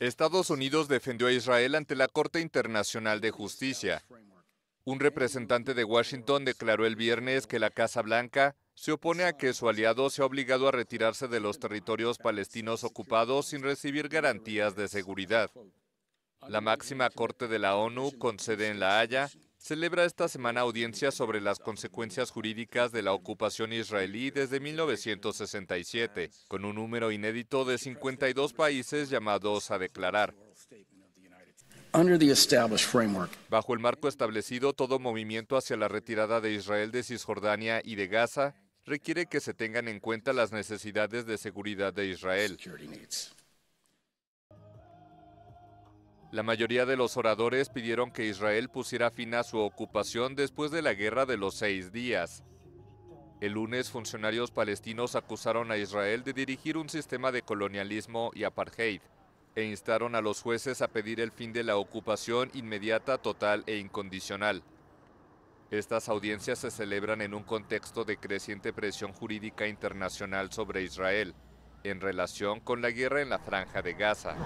Estados Unidos defendió a Israel ante la Corte Internacional de Justicia. Un representante de Washington declaró el viernes que la Casa Blanca se opone a que su aliado sea obligado a retirarse de los territorios palestinos ocupados sin recibir garantías de seguridad. La máxima corte de la ONU, con sede en La Haya, celebra esta semana audiencias sobre las consecuencias jurídicas de la ocupación israelí desde 1967, con un número inédito de 52 países llamados a declarar. Bajo el marco establecido, todo movimiento hacia la retirada de Israel de Cisjordania y de Gaza requiere que se tengan en cuenta las necesidades de seguridad de Israel. La mayoría de los oradores pidieron que Israel pusiera fin a su ocupación después de la guerra de los seis días. El lunes, funcionarios palestinos acusaron a Israel de dirigir un sistema de colonialismo y apartheid e instaron a los jueces a pedir el fin de la ocupación inmediata, total e incondicional. Estas audiencias se celebran en un contexto de creciente presión jurídica internacional sobre Israel en relación con la guerra en la franja de Gaza.